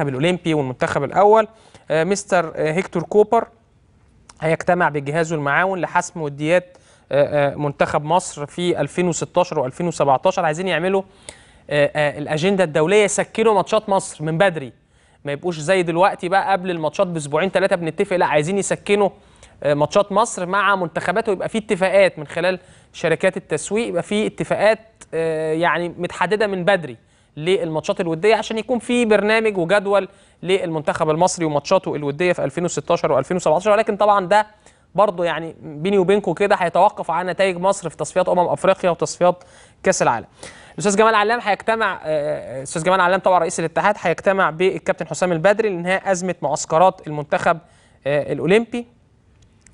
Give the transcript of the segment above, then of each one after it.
المنتخب الاولمبي والمنتخب الاول آه، مستر آه، هيكتور كوبر هيجتمع بجهازه المعاون لحسم وديات آه، منتخب مصر في 2016 و2017 عايزين يعملوا الاجنده الدوليه يسكنوا ماتشات مصر من بدري ما يبقوش زي دلوقتي بقى قبل الماتشات باسبوعين ثلاثه بنتفق لا عايزين يسكنوا ماتشات مصر مع منتخبات ويبقى في اتفاقات من خلال شركات التسويق يبقى في اتفاقات يعني متحدده من بدري للماتشات الوديه عشان يكون في برنامج وجدول للمنتخب المصري وماتشاته الوديه في 2016 و2017 ولكن طبعا ده برضه يعني بيني وبينكم كده هيتوقف على نتائج مصر في تصفيات امم افريقيا وتصفيات كاس العالم. الاستاذ جمال علام هيجتمع آه، آه، استاذ جمال علام طبعا رئيس الاتحاد هيجتمع بالكابتن حسام البدري لانهاء ازمه معسكرات المنتخب آه، الاولمبي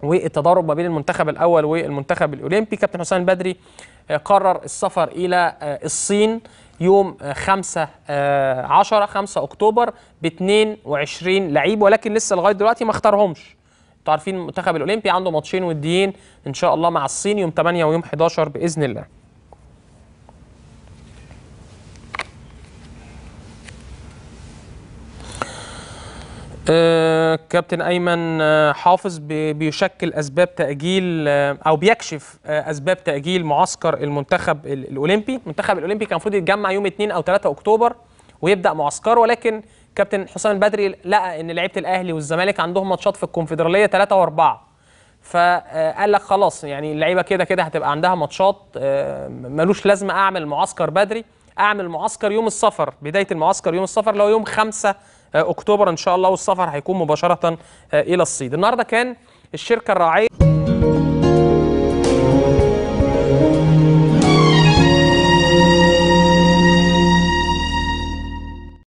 والتضارب ما بين المنتخب الاول والمنتخب الاولمبي كابتن حسام البدري قرر السفر الى الصين يوم 5 10 5 اكتوبر ب 22 لعيب ولكن لسه لغايه دلوقتي ما اختارهمش انتوا عارفين المنتخب الاولمبي عنده ماتشين وديين ان شاء الله مع الصين يوم 8 ويوم 11 باذن الله آه، كابتن ايمن آه، حافظ بيشكل اسباب تاجيل آه، او بيكشف اسباب تاجيل معسكر المنتخب الاولمبي المنتخب الاولمبي كان المفروض يتجمع يوم 2 او 3 اكتوبر ويبدا معسكره ولكن كابتن حسام البدري لقى ان لعيبه الاهلي والزمالك عندهم ماتشات في الكونفدراليه 3 و4 فقال لك خلاص يعني اللعيبه كده كده هتبقى عندها ماتشات ملوش لازمه اعمل معسكر بدري اعمل معسكر يوم السفر بدايه المعسكر يوم السفر اللي هو يوم 5 آه، اكتوبر ان شاء الله والسفر هيكون مباشره آه، الى الصيد النهارده كان الشركه الراعيه